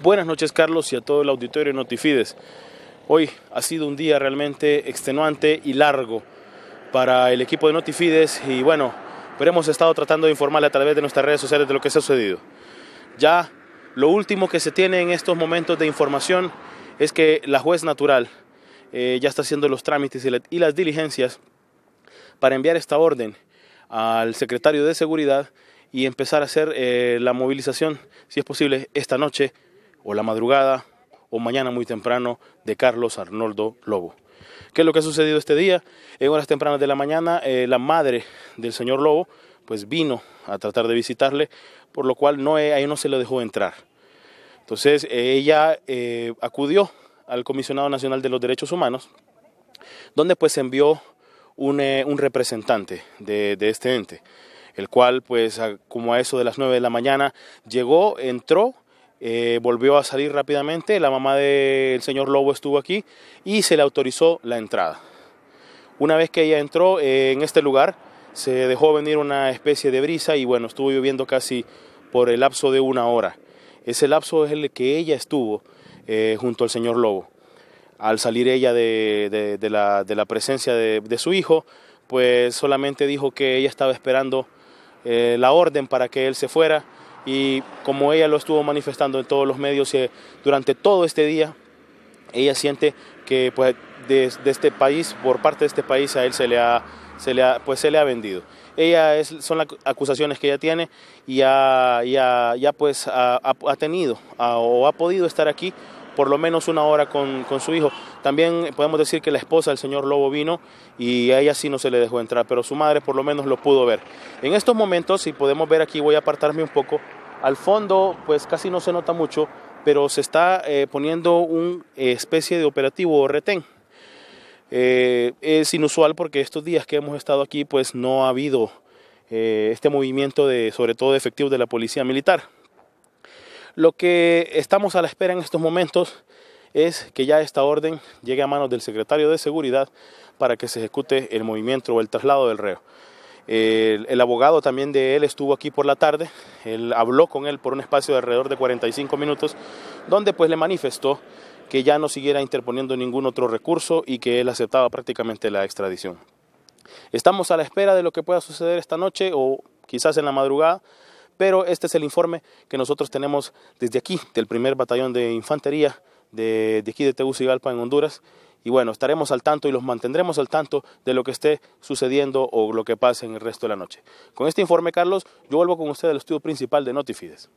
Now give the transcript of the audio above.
Buenas noches Carlos y a todo el auditorio de Notifides. Hoy ha sido un día realmente extenuante y largo para el equipo de Notifides y bueno, pero hemos estado tratando de informarle a través de nuestras redes sociales de lo que se ha sucedido. Ya lo último que se tiene en estos momentos de información es que la juez natural eh, ya está haciendo los trámites y, las diligencias para enviar esta orden al secretario de Seguridad y empezar a hacer eh, la movilización, si es posible, esta noche o la madrugada o mañana muy temprano de Carlos Arnoldo Lobo. ¿Qué es lo que ha sucedido este día? En horas tempranas de la mañana, eh, la madre del señor Lobo pues vino a tratar de visitarle, por lo cual no, eh, ahí no se le dejó entrar. Entonces eh, ella acudió al Comisionado Nacional de los Derechos Humanos, donde pues envió un, representante de, este ente, el cual pues como a eso de las 9 de la mañana llegó, entró, eh, volvió a salir rápidamente, la mamá del señor Lobo estuvo aquí y se le autorizó la entrada. Una vez que ella entró eh, en este lugar, se dejó venir una especie de brisa y bueno, estuvo lloviendo casi por el lapso de una hora. Ese lapso es el que ella estuvo eh, junto al señor Lobo. Al salir ella de, la, presencia de su hijo, pues solamente dijo que ella estaba esperando la orden para que él se fuera y como ella lo estuvo manifestando en todos los medios eh, durante todo este día, ella siente que pues de, este país, por parte de este país a él se le ha, se le pues, se le ha vendido. Ella es, son las acusaciones que ella tiene y ya, ya, ya pues ha, ha tenido o ha podido estar aquí por lo menos una hora con, su hijo. También podemos decir que la esposa del señor Lobo vino y a ella sí no se le dejó entrar, pero su madre por lo menos lo pudo ver. En estos momentos, si podemos ver aquí, voy a apartarme un poco. Al fondo, pues casi no se nota mucho, pero se está eh, poniendo una eh, especie de operativo o retén. Eh, es inusual porque estos días que hemos estado aquí, pues no ha habido este movimiento de, sobre todo de efectivos de la policía militar. Lo que estamos a la espera en estos momentos es que ya esta orden llegue a manos del secretario de Seguridad para que se ejecute el movimiento o el traslado del reo. El, abogado también de él estuvo aquí por la tarde, él habló con él por un espacio de alrededor de 45 minutos, donde pues le manifestó que ya no siguiera interponiendo ningún otro recurso y que él aceptaba prácticamente la extradición. Estamos a la espera de lo que pueda suceder esta noche o quizás en la madrugada. Pero este es el informe que nosotros tenemos desde aquí, del primer batallón de infantería de, aquí de Tegucigalpa en Honduras. Y bueno, estaremos al tanto y los mantendremos al tanto de lo que esté sucediendo o lo que pase en el resto de la noche. Con este informe, Carlos, yo vuelvo con usted al estudio principal de Notifides.